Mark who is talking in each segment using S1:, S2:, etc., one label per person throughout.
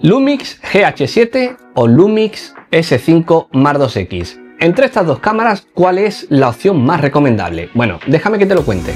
S1: Lumix GH7 o Lumix S5 Mark 2X. Entre estas dos cámaras, ¿cuál es la opción más recomendable? Bueno, déjame que te lo cuente.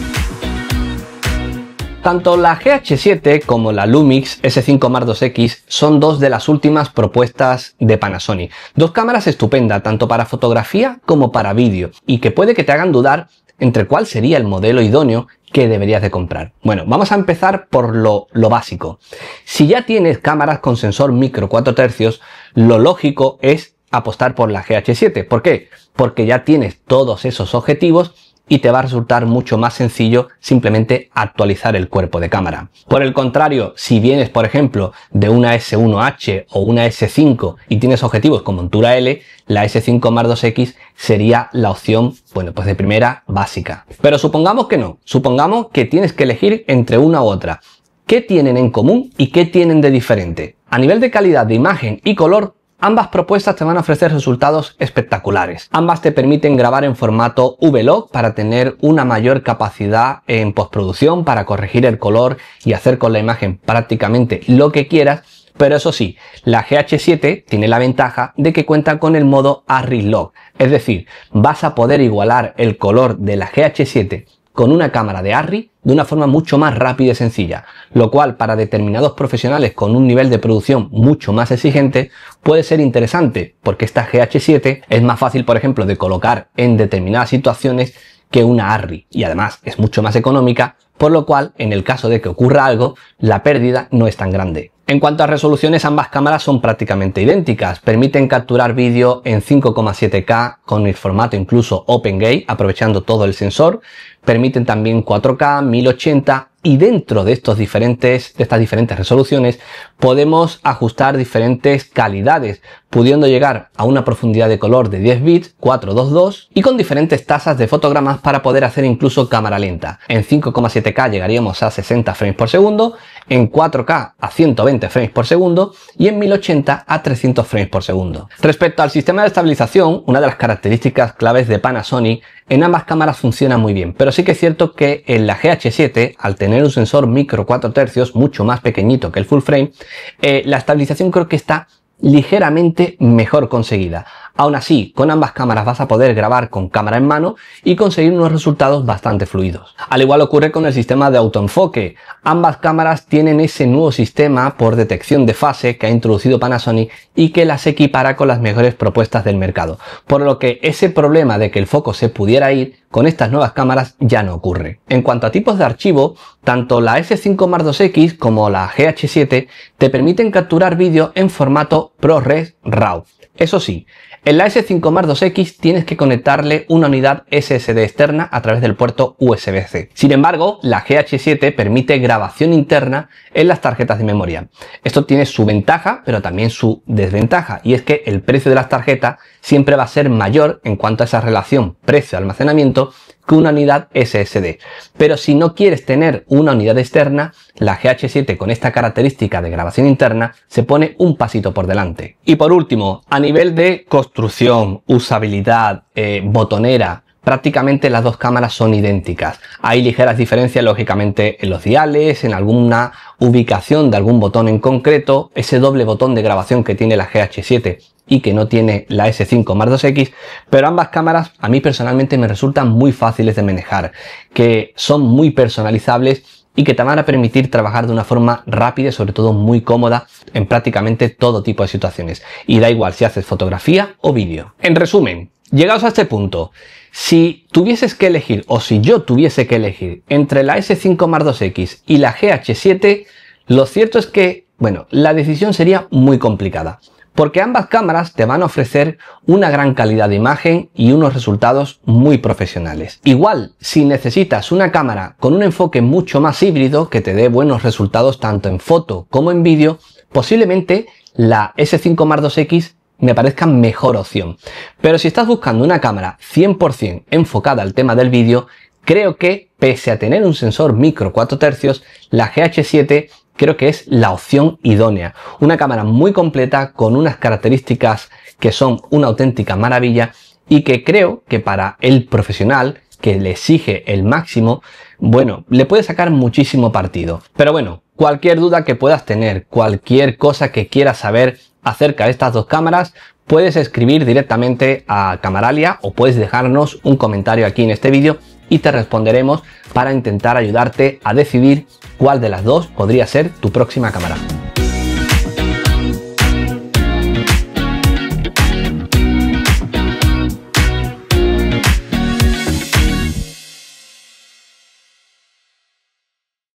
S1: Tanto la GH7 como la Lumix S5 2 x son dos de las últimas propuestas de Panasonic. Dos cámaras estupendas, tanto para fotografía como para vídeo, y que puede que te hagan dudar entre cuál sería el modelo idóneo que deberías de comprar. Bueno, vamos a empezar por lo, lo básico. Si ya tienes cámaras con sensor micro 4 tercios, lo lógico es apostar por la GH7. ¿Por qué? Porque ya tienes todos esos objetivos y te va a resultar mucho más sencillo simplemente actualizar el cuerpo de cámara. Por el contrario, si vienes, por ejemplo, de una S1H o una S5 y tienes objetivos con montura L, la S5 Mark 2X sería la opción, bueno, pues de primera básica. Pero supongamos que no, supongamos que tienes que elegir entre una u otra. ¿Qué tienen en común y qué tienen de diferente? A nivel de calidad de imagen y color, Ambas propuestas te van a ofrecer resultados espectaculares. Ambas te permiten grabar en formato V-Log para tener una mayor capacidad en postproducción para corregir el color y hacer con la imagen prácticamente lo que quieras pero eso sí, la GH7 tiene la ventaja de que cuenta con el modo arri Log, es decir, vas a poder igualar el color de la GH7 con una cámara de Arri de una forma mucho más rápida y sencilla, lo cual para determinados profesionales con un nivel de producción mucho más exigente puede ser interesante, porque esta GH7 es más fácil, por ejemplo, de colocar en determinadas situaciones que una ARRI y además es mucho más económica, por lo cual en el caso de que ocurra algo, la pérdida no es tan grande. En cuanto a resoluciones, ambas cámaras son prácticamente idénticas. Permiten capturar vídeo en 5,7K con el formato incluso Open OpenGate, aprovechando todo el sensor. Permiten también 4K, 1080 y dentro de, estos diferentes, de estas diferentes resoluciones podemos ajustar diferentes calidades, pudiendo llegar a una profundidad de color de 10 bits, 422 y con diferentes tasas de fotogramas para poder hacer incluso cámara lenta. En 5,7K llegaríamos a 60 frames por segundo en 4K a 120 frames por segundo y en 1080 a 300 frames por segundo. Respecto al sistema de estabilización, una de las características claves de Panasonic, en ambas cámaras funciona muy bien, pero sí que es cierto que en la GH7, al tener un sensor micro 4 tercios, mucho más pequeñito que el full frame, eh, la estabilización creo que está ligeramente mejor conseguida. Aún así, con ambas cámaras vas a poder grabar con cámara en mano y conseguir unos resultados bastante fluidos. Al igual ocurre con el sistema de autoenfoque. Ambas cámaras tienen ese nuevo sistema por detección de fase que ha introducido Panasonic y que las equipara con las mejores propuestas del mercado. Por lo que ese problema de que el foco se pudiera ir con estas nuevas cámaras ya no ocurre. En cuanto a tipos de archivo, tanto la S5 Mark II-X como la GH7 te permiten capturar vídeo en formato ProRes RAW. Eso sí, en la S5 Mar 2X tienes que conectarle una unidad SSD externa a través del puerto USB-C. Sin embargo, la GH7 permite grabación interna en las tarjetas de memoria. Esto tiene su ventaja, pero también su desventaja, y es que el precio de las tarjetas siempre va a ser mayor en cuanto a esa relación precio-almacenamiento que una unidad SSD. Pero si no quieres tener una unidad externa, la GH7 con esta característica de grabación interna se pone un pasito por delante. Y por último, a nivel de construcción, usabilidad, eh, botonera, prácticamente las dos cámaras son idénticas. Hay ligeras diferencias lógicamente en los diales, en alguna ubicación de algún botón en concreto, ese doble botón de grabación que tiene la GH7 y que no tiene la S5 Mark 2X, pero ambas cámaras a mí personalmente me resultan muy fáciles de manejar, que son muy personalizables y que te van a permitir trabajar de una forma rápida y sobre todo muy cómoda en prácticamente todo tipo de situaciones. Y da igual si haces fotografía o vídeo. En resumen, Llegados a este punto, si tuvieses que elegir, o si yo tuviese que elegir, entre la S5 mar 2X y la GH7, lo cierto es que, bueno, la decisión sería muy complicada, porque ambas cámaras te van a ofrecer una gran calidad de imagen y unos resultados muy profesionales. Igual, si necesitas una cámara con un enfoque mucho más híbrido que te dé buenos resultados tanto en foto como en vídeo, posiblemente la S5 mar 2X me parezca mejor opción. Pero si estás buscando una cámara 100% enfocada al tema del vídeo, creo que pese a tener un sensor micro 4 tercios, la GH7 creo que es la opción idónea. Una cámara muy completa con unas características que son una auténtica maravilla y que creo que para el profesional que le exige el máximo, bueno, le puede sacar muchísimo partido. Pero bueno, cualquier duda que puedas tener, cualquier cosa que quieras saber acerca de estas dos cámaras, puedes escribir directamente a Camaralia o puedes dejarnos un comentario aquí en este vídeo y te responderemos para intentar ayudarte a decidir cuál de las dos podría ser tu próxima cámara.